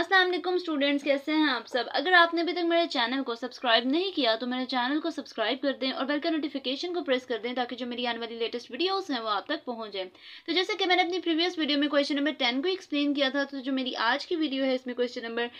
Aslam students कैसे हैं आप सब अगर आपने अभी तक मेरे चैनल को सब्सक्राइब नहीं किया तो मेरे चैनल को सब्सक्राइब कर दें और बेल का नोटिफिकेशन को प्रेस कर दें ताकि जो मेरी आने वाली लेटेस्ट वीडियोस हैं वो आप तक पहुंच जाएं तो जैसे कि मैंने अपनी प्रीवियस वीडियो में क्वेश्चन नंबर टेन को एक्सप्लेन किया था तो जो मेरी आज की वीडियो है इसमें क्वेश्चन नंबर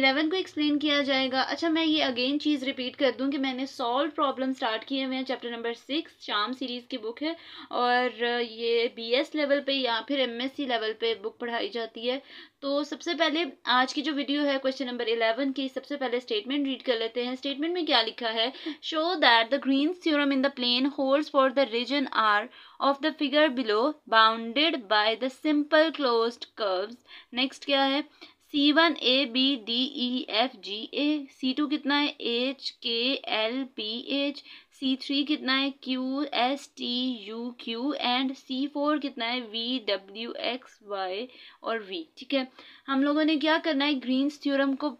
इलेवन को एक्सप्लेन किया जाएगा अच्छा मैं ये अगेन चीज़ रिपीट कर दूँ कि मैंने सॉल्व प्रॉब्लम स्टार्ट किए हुए हैं chapter number six Shyam series की बुक है और ये बी लेवल पर या फिर एम लेवल पर बुक पढ़ाई जाती है तो सबसे पहले आज की जो वीडियो है क्वेश्चन नंबर इलेवन की सबसे पहले स्टेटमेंट रीड कर लेते हैं स्टेटमेंट में क्या लिखा है show that the Green theorem in the plane holds for the region R of the figure below bounded by the simple closed curves next क्या है C one A B D E F G A C two कितना है H K L P H C three कितना है Q S T U Q and C four कितना है V W X Y और V ठीक है हम लोगों ने क्या करना है ग्रीन्स थ्योरम को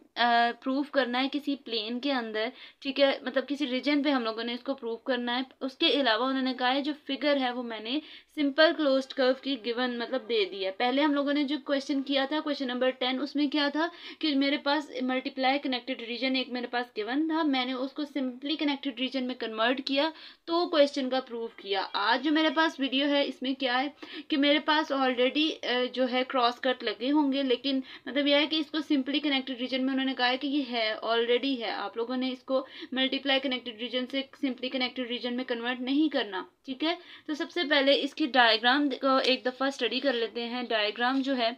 प्रूव करना है किसी प्लेन के अंदर ठीक है मतलब किसी रीजन पे हम लोगों ने इसको प्रूव करना है उसके अलावा उन्होंने कहा है जो फिगर है वो मैंने सिंपल क्लोज कर्व की गिवन मतलब दे दी है पहले हम लोगों ने जो क्वेश्चन किया था क्वेश्चन नंबर टेन उसमें क्या था कि मेरे पास मल्टीप्लाई कनेक्टेड रीजन एक मेरे पास गिवन था मैंने उसको सिंपली कनेक्टेड रीजन में कन्वर्ट किया तो क्वेश्चन का प्रूव किया आज जो मेरे पास वीडियो है इसमें क्या है कि मेरे पास ऑलरेडी जो है क्रॉस कट लगे होंगे लेकिन मतलब यह है कि इसको सिंपली कनेक्टेड रीजन में उन्होंने मैंने कहा है कि ये है ऑलरेडी है आप लोगों ने इसको मल्टीप्लाई कनेक्टेड रीजन से सिंपली कनेक्टेड रीजन में कन्वर्ट नहीं करना ठीक है तो सबसे पहले इसकी डायग्राम को एक दफ़ा स्टडी कर लेते हैं डायग्राम जो है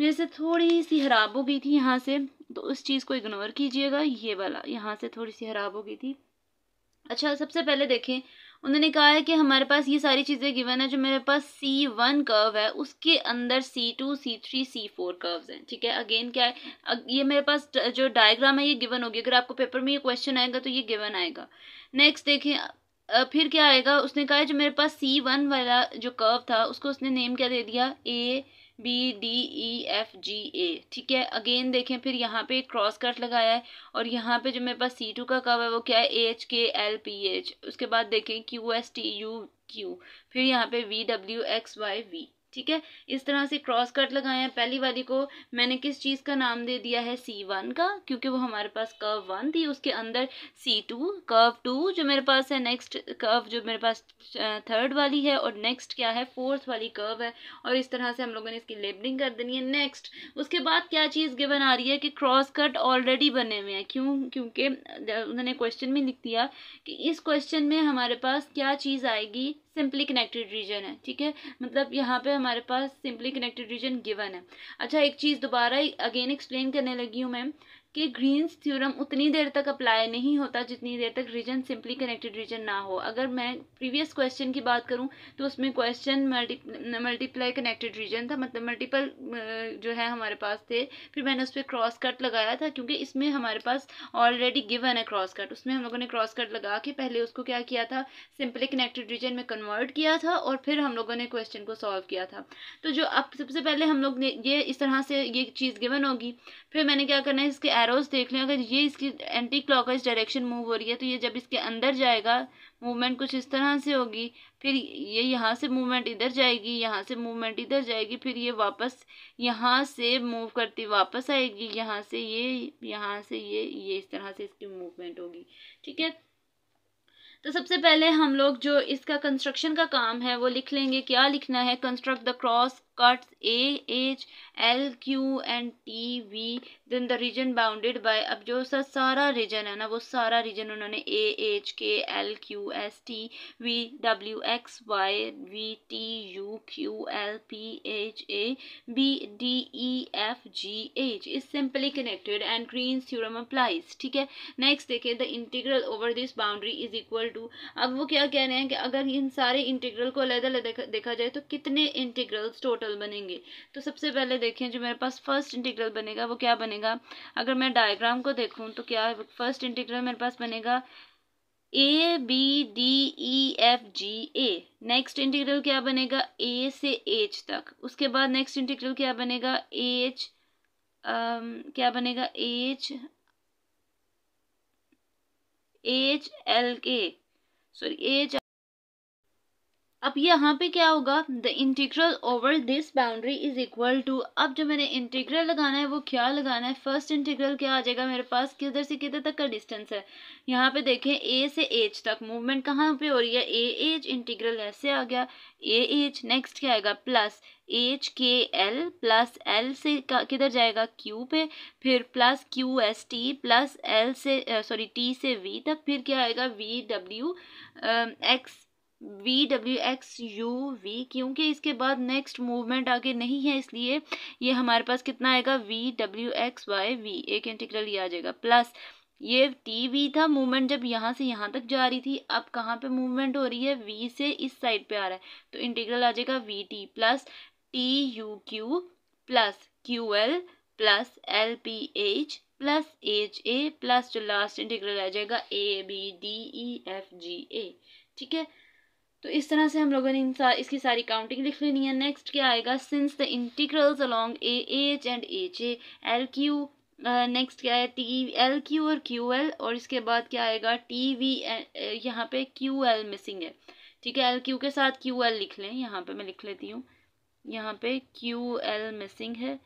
मेरे से थोड़ी सी खराब हो गई थी यहाँ से तो उस चीज़ को इग्नोर कीजिएगा ये वाला यहाँ से थोड़ी सी खराब हो गई थी अच्छा सबसे पहले देखें उन्होंने कहा है कि हमारे पास ये सारी चीज़ें गिवन है जो मेरे पास सी वन कर्व है उसके अंदर C two C three C four curves हैं ठीक है अगेन क्या है ये मेरे पास जो डायग्राम है ये गिवन होगी अगर आपको पेपर में ये क्वेश्चन आएगा तो ये गिवन आएगा नेक्स्ट देखें फिर क्या आएगा उसने कहा जो मेरे पास सी वन वाला जो कर्व था उसको उसने नेम क्या दे दिया A B D E F G A ठीक है अगेन देखें फिर यहाँ पे क्रॉस कट लगाया है और यहाँ पे जो मेरे पास सी टू का कव है वो क्या है A H K L P H उसके बाद देखें Q S T U Q फिर यहाँ पे V W X Y V ठीक है इस तरह से क्रॉस कट लगाए हैं पहली वाली को मैंने किस चीज़ का नाम दे दिया है सी वन का क्योंकि वो हमारे पास कर्व वन थी उसके अंदर सी टू कर्व टू जो मेरे पास है नेक्स्ट कर्व जो मेरे पास थर्ड वाली है और नेक्स्ट क्या है फोर्थ वाली कर्व है और इस तरह से हम लोगों ने इसकी लेबलिंग कर देनी है नेक्स्ट उसके बाद क्या चीज़ गिवन आ रही है कि क्रॉस कट ऑलरेडी बने हुए हैं क्यों क्योंकि उन्होंने क्वेश्चन में लिख दिया कि इस क्वेश्चन में हमारे पास क्या चीज़ आएगी सिंपली कनेक्टेड रीजन है ठीक है मतलब यहाँ पे हमारे पास सिंपली कनेक्टेड रीजन गिवन है अच्छा एक चीज़ दोबारा अगेन एक्सप्लेन करने लगी हूँ मैम कि ग्रीन्स थ्योरम उतनी देर तक अप्लाई नहीं होता जितनी देर तक रीजन सिंपली कनेक्टेड रीजन ना हो अगर मैं प्रीवियस क्वेश्चन की बात करूं तो उसमें question multi multiply connected region था मतलब मल्टीपल जो है हमारे पास थे फिर मैंने उस पर क्रॉस कट लगाया था क्योंकि इसमें हमारे पास ऑलरेडी गिवन है क्रॉस कट उसमें हम लोगों ने क्रॉस कट लगा के पहले उसको क्या किया था सिंपली कनेक्टेड रीजन में कन्वर्ट किया था और फिर हम लोगों ने क्वेश्चन को सॉल्व किया था तो जो अब सबसे पहले हम लोग ने ये इस तरह से ये चीज़ गिवन होगी फिर मैंने क्या करना है इसके एरोज देख लें अगर ये इसकी एंटी क्लॉक डायरेक्शन मूव हो रही है तो ये जब इसके अंदर जाएगा मूवमेंट कुछ इस तरह से होगी फिर ये यहाँ से मूवमेंट इधर जाएगी यहाँ से मूवमेंट इधर जाएगी फिर ये वापस यहाँ से मूव करती वापस आएगी यहाँ से ये यहाँ से ये ये इस तरह से इसकी मूवमेंट होगी ठीक है तो सबसे पहले हम लोग जो इसका कंस्ट्रक्शन का काम है वो लिख लेंगे क्या लिखना है construct the cross cuts A, H, L, Q and T, V. Then the region bounded by अब जो सर सारा region है ना वो सारा region उन्होंने A, H, K, L, Q, S, T, V, W, X, Y, V, T, U, Q, L, P, H, A, B, D, E, F, G, H is simply connected and Green's theorem applies. ठीक है next देखें the integral over this boundary is equal to अब वो क्या कह रहे हैं कि अगर इन सारे integral को अलग अलग देखा जाए तो कितने integrals total इंटीग्रल बनेंगे तो सबसे पहले देखें जो मेरे पास फर्स्ट इंटीग्रल बनेगा वो क्या बनेगा अगर मैं डायग्राम को देखूँ तो क्या फर्स्ट इंटीग्रल मेरे पास बनेगा A B D E F G A next integral क्या बनेगा ए से एच तक उसके बाद नेक्स्ट इंटीग्रल क्या बनेगा एच um, क्या बनेगा H H L K sorry H अब यहाँ पे क्या होगा the integral over this boundary is equal to अब जो मैंने इंटीग्रल लगाना है वो क्या लगाना है फर्स्ट इंटीग्रल क्या आ जाएगा मेरे पास किधर से किधर तक का डिस्टेंस है यहाँ पे देखें ए से एच तक मूवमेंट कहाँ पे हो रही है ए एच इंटीग्रल ऐसे आ गया ए एच नेक्स्ट क्या आएगा plus H K L plus L से किधर जाएगा क्यू पे फिर plus Q S T plus L से सॉरी टी से वी तक फिर क्या आएगा V W X V W X U V क्योंकि इसके बाद नेक्स्ट मूवमेंट आगे नहीं है इसलिए ये हमारे पास कितना आएगा V W X Y V एक इंटीग्रल ये आ जाएगा प्लस ये टी वी था मूवमेंट जब यहाँ से यहाँ तक जा रही थी अब कहाँ पे मूवमेंट हो रही है वी से इस साइड पे आ रहा है तो इंटीग्रल आ जाएगा V T plus T U Q plus Q L plus L P H plus H A plus जो लास्ट इंटीग्रल आ जाएगा A B D E F G A ठीक है तो इस तरह से हम लोगों ने इन सा, इसकी सारी काउंटिंग लिख लेनी है नेक्स्ट क्या आएगा since the integrals along A H and H L Q next क्या है टी एल क्यू और क्यू एल और इसके बाद क्या आएगा टी वी यहाँ पे क्यू एल मिसिंग है ठीक है एल क्यू के साथ क्यू एल लिख लें यहाँ पे मैं लिख लेती हूँ यहाँ पे क्यू एल मिसिंग है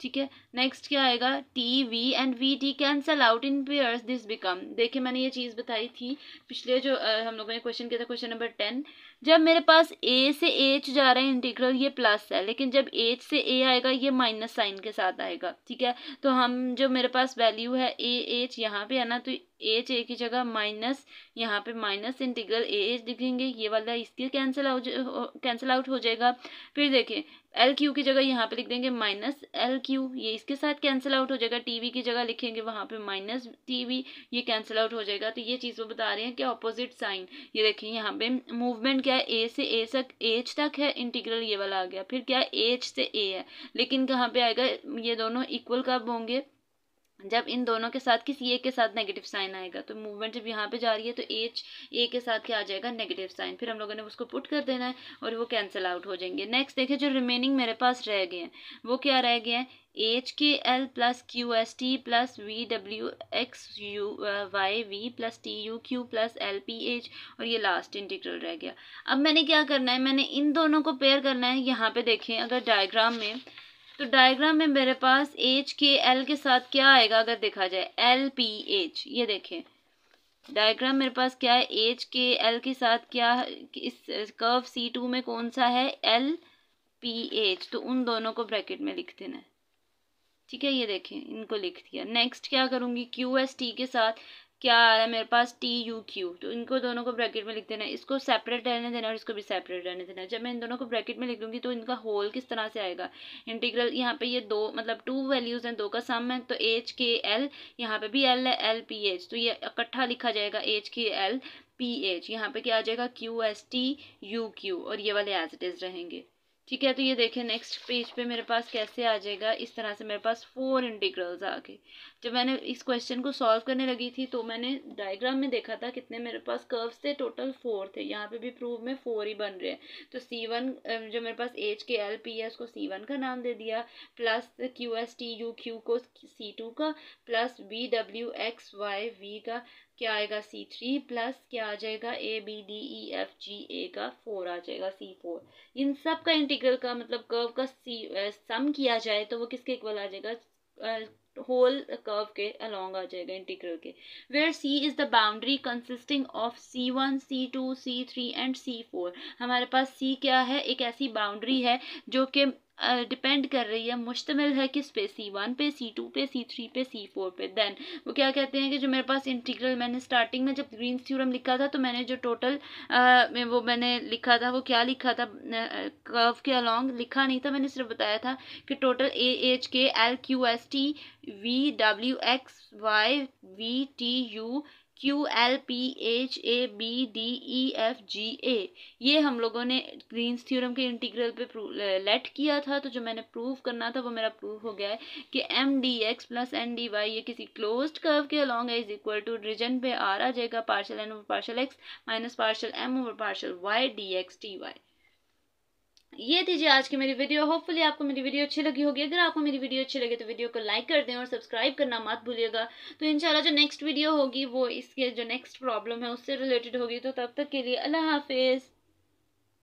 ठीक है नेक्स्ट क्या आएगा T V and V T cancel out in pairs this become देखिए मैंने ये चीज़ बताई थी पिछले जो आ, हम लोगों ने क्वेश्चन किया था क्वेश्चन नंबर टेन जब मेरे पास ए से एच जा रहा है इंटीग्रल ये प्लस है लेकिन जब एच से ए आएगा ये माइनस साइन के साथ आएगा ठीक है तो हम जो मेरे पास वैल्यू है ए एच यहाँ पे है ना तो एच ए की जगह माइनस यहाँ पे माइनस इंटीग्रल ए एच लिखेंगे ये वाला इसके कैंसिल आउट कैंसिल आउट हो जाएगा फिर देखिए एल क्यू की जगह यहाँ पे लिख देंगे माइनस एल क्यू ये इसके साथ कैंसिल आउट हो जाएगा टी वी की जगह लिखेंगे वहाँ पे माइनस टी वी ये कैंसिल आउट हो जाएगा तो ये चीज़ वो बता रहे हैं कि ऑपोजिट साइन ये देखिए यहाँ पे मूवमेंट क्या है ए से ए तक एच तक है इंटीग्रल ये वाला आ गया फिर क्या एच से ए है लेकिन कहाँ पे आएगा ये दोनों इक्वल कब होंगे जब इन दोनों के साथ किसी एक के साथ नेगेटिव साइन आएगा तो मूवमेंट जब यहाँ पे जा रही है तो एच ए के साथ क्या आ जाएगा नेगेटिव साइन फिर हम लोगों ने उसको पुट कर देना है और वो कैंसिल आउट हो जाएंगे नेक्स्ट देखिए जो रिमेनिंग मेरे पास रह गए हैं वो क्या रह गए हैं H K L plus Q S T plus V W X U Y V plus T U Q plus L P H और ये लास्ट इंटीग्रल रह गया अब मैंने क्या करना है मैंने इन दोनों को पेयर करना है यहाँ पे देखें अगर डायग्राम में तो डायग्राम में मेरे पास एच के एल के साथ क्या आएगा अगर देखा जाए एल पी एच ये देखें डायग्राम मेरे पास क्या है एच के एल के साथ क्या इस कर्व सी टू में कौन सा है एल पी एच तो उन दोनों को ब्रैकेट में लिख देना है ठीक है ये देखें इनको लिख दिया नेक्स्ट क्या करूँगी क्यू एस टी के साथ क्या आ रहा है मेरे पास टी यू क्यू तो इनको दोनों को ब्रैकेट में लिख देना है इसको सेपरेट रहने देना और इसको भी सेपरेट रहने देना है जब मैं इन दोनों को ब्रैकेट में लिख लूँगी तो इनका होल किस तरह से आएगा इंटीग्रल यहाँ पे ये दो मतलब टू वैल्यूज़ हैं दो का सम है तो एच के एल यहाँ पे भी एल है एल पी एच तो ये इकट्ठा लिखा जाएगा H K L P H यहाँ पर क्या आ जाएगा Q S T U Q और ये वाले एज इट इज़ रहेंगे ठीक है तो ये देखें नेक्स्ट पेज पे मेरे पास कैसे आ जाएगा इस तरह से मेरे पास फोर इंटीग्रल्स आ गए जब मैंने इस क्वेश्चन को सॉल्व करने लगी थी तो मैंने डायग्राम में देखा था कितने मेरे पास कर्व्स थे टोटल फोर थे यहाँ पे भी प्रूव में फोर ही बन रहे हैं तो सी वन जो मेरे पास एच के एल पी है उसको सी वन का नाम दे दिया plus Q S T U Q को सी टू का plus V W X Y V का क्या आएगा सी थ्री प्लस क्या आ जाएगा A B D E F G A का फोर आ जाएगा सी फोर इन सब का इंटीग्रल का मतलब कर्व का सी सम uh, किया जाए तो वो किसके इक्वल आ जाएगा होल uh, कर्व के अलोंग आ जाएगा इंटीग्रल के where C is the boundary consisting of C one C two C three and C four हमारे पास सी क्या है एक ऐसी बाउंड्री है जो कि डिपेंड कर रही है मुश्तमिल है किस पे सी वन पे सी टू पे सी थ्री पे सी फोर पे देन वो क्या कहते हैं कि जो मेरे पास इंटीग्रल मैंने स्टार्टिंग में जब ग्रीन थ्योरम लिखा था तो मैंने जो टोटल वो मैंने लिखा था वो क्या लिखा था कर्व के अलॉन्ग लिखा नहीं था मैंने सिर्फ बताया था कि total A H K L Q S T V W X Y V T U Q L P H A B D E F G A ये हम लोगों ने ग्रीन्स थ्योरम के इंटीग्रल पे लेट किया था तो जो मैंने प्रूव करना था वो मेरा प्रूव हो गया है कि M D X plus N D Y ये किसी क्लोज कर्व के अलॉन्ग है इज इक्वल टू रीजन पे आ आ जाएगा partial N over partial X minus partial M over partial Y D X D Y ये थी जी आज की मेरी वीडियो होपफुली आपको मेरी वीडियो अच्छी लगी होगी अगर आपको मेरी वीडियो अच्छी लगी तो वीडियो को लाइक कर दें और सब्सक्राइब करना मत भूलिएगा तो इंशाल्लाह जो नेक्स्ट वीडियो होगी वो इसके जो नेक्स्ट प्रॉब्लम है उससे रिलेटेड होगी तो तब तक के लिए अल्लाह हाफिज़